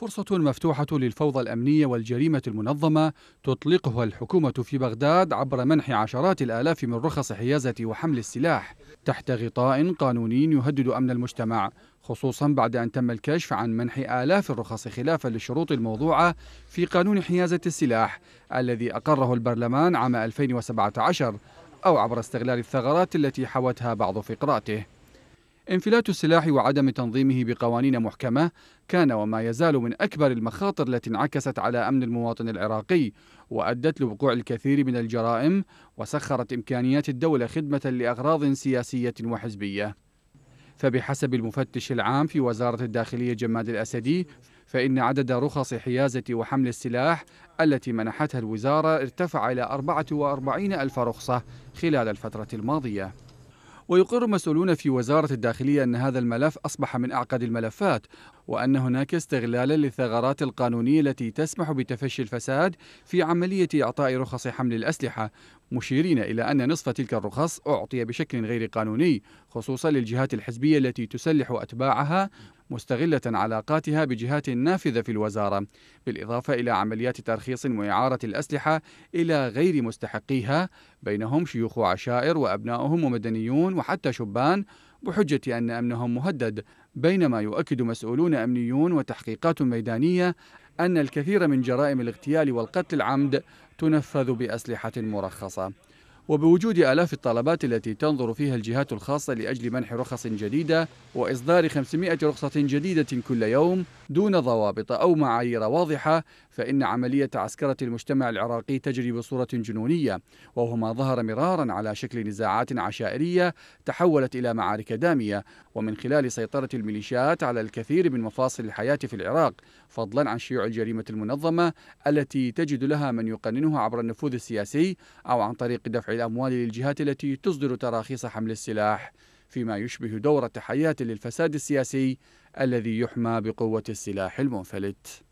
فرصة مفتوحة للفوضى الأمنية والجريمة المنظمة تطلقها الحكومة في بغداد عبر منح عشرات الآلاف من رخص حيازة وحمل السلاح تحت غطاء قانوني يهدد أمن المجتمع خصوصا بعد أن تم الكشف عن منح آلاف الرخص خلافا للشروط الموضوعة في قانون حيازة السلاح الذي أقره البرلمان عام 2017 أو عبر استغلال الثغرات التي حوتها بعض فقراته انفلات السلاح وعدم تنظيمه بقوانين محكمة كان وما يزال من أكبر المخاطر التي انعكست على أمن المواطن العراقي وأدت لوقوع الكثير من الجرائم وسخرت إمكانيات الدولة خدمة لأغراض سياسية وحزبية فبحسب المفتش العام في وزارة الداخلية جماد الأسدي فإن عدد رخص حيازة وحمل السلاح التي منحتها الوزارة ارتفع إلى 44 ألف رخصة خلال الفترة الماضية ويقر مسؤولون في وزارة الداخلية أن هذا الملف أصبح من أعقد الملفات وأن هناك استغلالا للثغرات القانونية التي تسمح بتفشي الفساد في عملية إعطاء رخص حمل الأسلحة مشيرين إلى أن نصف تلك الرخص أعطي بشكل غير قانوني خصوصا للجهات الحزبية التي تسلح أتباعها مستغلة علاقاتها بجهات نافذة في الوزارة بالإضافة إلى عمليات ترخيص وإعارة الأسلحة إلى غير مستحقيها بينهم شيوخ عشائر وأبنائهم ومدنيون وحتى شبان بحجة أن أمنهم مهدد بينما يؤكد مسؤولون أمنيون وتحقيقات ميدانية أن الكثير من جرائم الاغتيال والقتل العمد تنفذ بأسلحة مرخصة وبوجود آلاف الطلبات التي تنظر فيها الجهات الخاصة لأجل منح رخص جديدة وإصدار 500 رخصة جديدة كل يوم دون ضوابط أو معايير واضحة فإن عملية عسكرة المجتمع العراقي تجري بصورة جنونية وهو ما ظهر مرارا على شكل نزاعات عشائرية تحولت إلى معارك دامية ومن خلال سيطرة الميليشيات على الكثير من مفاصل الحياة في العراق فضلا عن شيوع الجريمة المنظمة التي تجد لها من يقننها عبر النفوذ السياسي أو عن طريق دفع الأموال للجهات التي تصدر تراخيص حمل السلاح فيما يشبه دورة حياة للفساد السياسي الذي يحمى بقوة السلاح المنفلت